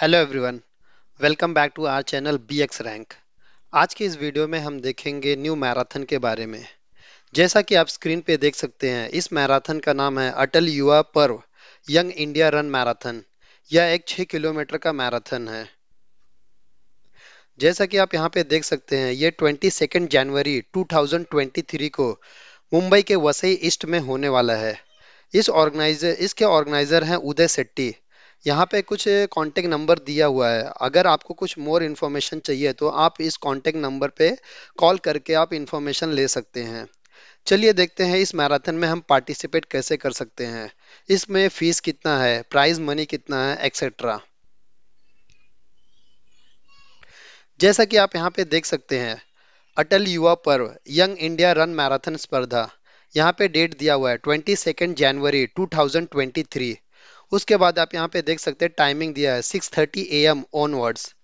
hello everyone welcome back to our channel B X rank आज के इस video में हम देखेंगे न्यू मैराथन के बारे में जैसा कि आप स्क्रीन पे देख सकते हैं इस मैराथन का नाम है अटल युवा पर्व यंग इंडिया रन मैराथन यह एक छः किलोमीटर का मैराथन है जैसा कि आप यहाँ पे देख सकते हैं ये सेकेंड जनवरी टू को मुंबई के वसई ईस्ट में होने वाला है इस ऑर्गेनाइजर इसके ऑर्गेनाइजर हैं उदय सेट्टी यहाँ पे कुछ कॉन्टेक्ट नंबर दिया हुआ है अगर आपको कुछ मोर इन्फॉर्मेशन चाहिए तो आप इस कॉन्टेक्ट नंबर पे कॉल करके आप इन्फॉर्मेशन ले सकते हैं चलिए देखते हैं इस मैराथन में हम पार्टिसिपेट कैसे कर सकते हैं इसमें फीस कितना है प्राइज मनी कितना है एक्सेट्रा जैसा कि आप यहाँ पे देख सकते हैं अटल युवा पर्व यंग इंडिया रन मैराथन स्पर्धा यहाँ पे डेट दिया हुआ है ट्वेंटी सेकेंड जनवरी थ्री उसके बाद आप यहाँ पे देख सकते हैं टाइमिंग दिया है 6:30 थर्टी ए एम ऑनवर्ड्स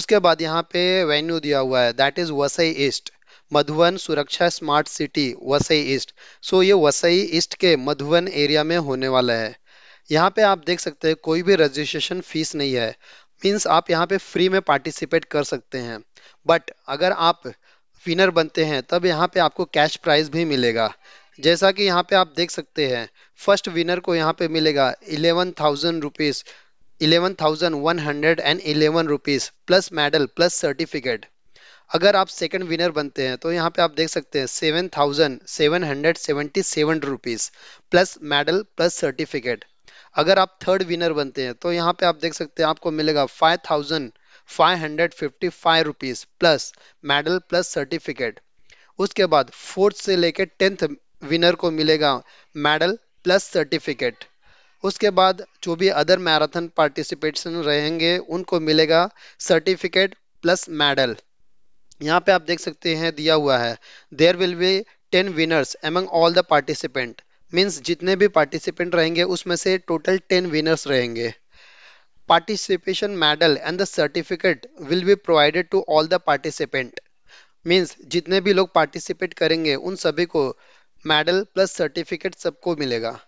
उसके बाद यहाँ पे वेन्यू दिया हुआ है that is Vasai east Madhuban सुरक्षा smart city Vasai east so ये वसई ईस्ट के मधुबन एरिया में होने वाला है यहाँ पे आप देख सकते हैं कोई भी रजिस्ट्रेशन फीस नहीं है मीन्स आप यहाँ पे फ्री में पार्टिसिपेट कर सकते हैं बट अगर आप विनर बनते हैं तब यहाँ पे आपको कैश प्राइज भी मिलेगा जैसा कि यहाँ पे आप देख सकते हैं फर्स्ट विनर को यहाँ पे मिलेगा eleven thousand rupees eleven thousand one hundred and eleven rupees plus medal plus certificate अगर आप सेकंड विनर बनते हैं तो यहाँ पे आप देख सकते हैं seven thousand seven hundred seventy seven rupees plus medal plus certificate अगर आप थर्ड विनर बनते हैं तो यहाँ पे आप देख सकते हैं आपको मिलेगा five thousand five hundred fifty five rupees plus medal plus certificate उसके बाद फोर्थ से लेकर टेंथ विनर को मिलेगा मेडल प्लस सर्टिफिकेट उसके बाद जो भी अदर मैराथन पार्टिसिपेशन रहेंगे उनको मिलेगा सर्टिफिकेट प्लस मेडल यहाँ पे आप देख सकते हैं दिया हुआ है there will be ten winners among all the participant means जितने भी पार्टिसिपेंट रहेंगे उसमें से टोटल टेन विनर्स रहेंगे participation medal and the certificate will be provided to all the participant means जितने भी लोग पार्टिसिपेट करेंगे उन सभी को मेडल प्लस सर्टिफिकेट सबको मिलेगा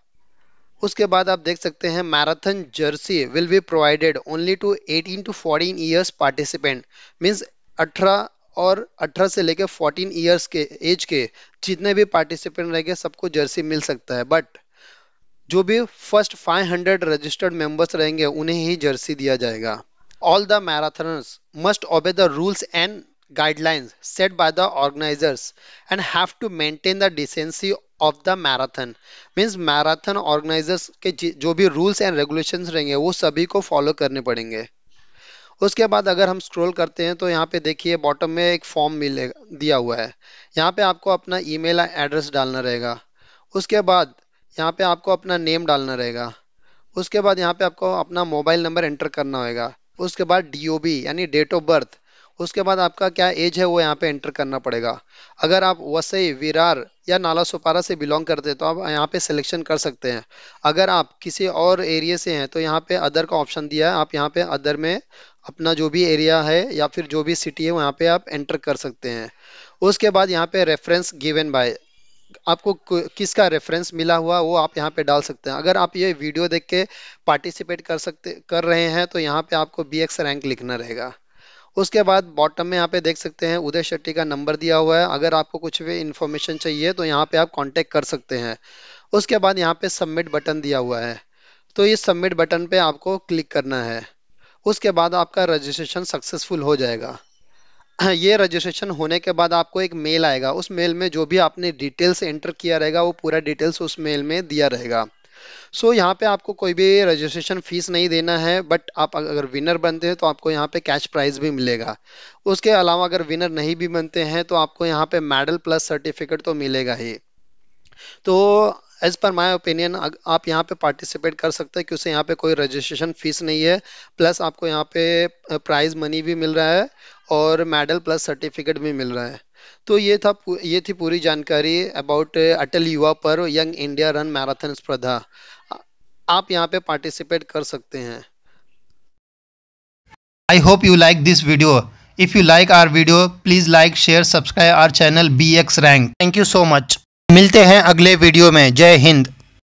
उसके बाद आप देख सकते हैं marathon jersey will be provided only to 18 to 14 years participant means 18 और 18 से लेकर 14 ईयर्स के एज के जितने भी पार्टिसिपेंट रहेंगे सबको जर्सी मिल सकता है बट जो भी फर्स्ट 500 रजिस्टर्ड मेंबर्स रहेंगे उन्हें ही जर्सी दिया जाएगा all the marathoners must obey the rules and guidelines set by the organizers and have to maintain the decency of the marathon means marathon organizers के जो भी रूल्स एंड रेगुलेशंस रहेंगे वो सभी को फॉलो करने पड़ेंगे उसके बाद अगर हम स्क्रॉल करते हैं तो यहाँ पे देखिए बॉटम में एक फॉर्म मिलेगा दिया हुआ है यहाँ पे आपको अपना ईमेल एड्रेस डालना रहेगा उसके बाद यहाँ पे आपको अपना नेम डालना रहेगा उसके बाद यहाँ पे आपको अपना मोबाइल नंबर एंटर करना होगा उसके बाद डी यानी डेट ऑफ बर्थ उसके बाद आपका क्या एज है वो यहाँ पे एंटर करना पड़ेगा अगर आप वसई विरार या नाला सुपारा से बिलोंग करते हैं तो आप यहाँ पे सिलेक्शन कर सकते हैं अगर आप किसी और एरिया से हैं तो यहाँ पे अदर का ऑप्शन दिया है आप यहाँ पे अदर में अपना जो भी एरिया है या फिर जो भी सिटी है वहाँ पर आप एंटर कर सकते हैं उसके बाद यहाँ पर रेफरेंस गिवेन बाय आपको किसका रेफरेंस मिला हुआ वो आप यहाँ पे डाल सकते हैं अगर आप ये वीडियो देख के पार्टिसिपेट कर सकते कर रहे हैं तो यहाँ पे आपको बी रैंक लिखना रहेगा उसके बाद बॉटम में यहाँ पे देख सकते हैं उदय शेट्टी का नंबर दिया हुआ है अगर आपको कुछ भी इंफॉर्मेशन चाहिए तो यहाँ पे आप कॉन्टेक्ट कर सकते हैं उसके बाद यहाँ पे सबमिट बटन दिया हुआ है तो इस सबमिट बटन पे आपको क्लिक करना है उसके बाद आपका रजिस्ट्रेशन सक्सेसफुल हो जाएगा ये रजिस्ट्रेशन होने के बाद आपको एक मेल आएगा उस मेल में जो भी आपने डिटेल्स एंटर किया रहेगा वो पूरा डिटेल्स उस मेल में दिया रहेगा सो so, यहाँ पे आपको कोई भी रजिस्ट्रेशन फीस नहीं देना है बट आप अगर विनर बनते हैं तो आपको यहाँ पे कैश प्राइज भी मिलेगा उसके अलावा अगर विनर नहीं भी बनते हैं तो आपको यहाँ पे मेडल प्लस सर्टिफिकेट तो मिलेगा ही तो एज पर माई ओपिनियन आप यहाँ पे पार्टिसिपेट कर सकते हैं क्योंकि यहाँ पे कोई रजिस्ट्रेशन फीस नहीं है प्लस आपको यहाँ पे प्राइज मनी भी मिल रहा है और मेडल प्लस सर्टिफिकेट भी मिल रहा है तो ये था ये थी पूरी जानकारी अबाउट अटल युवा पर यंग इंडिया रन मैराथन स्पर्धा आप यहाँ पे पार्टिसिपेट कर सकते हैं I hope you like this video if you like our video please like share subscribe our channel B X rank thank you so much मिलते हैं अगले वीडियो में जय हिंद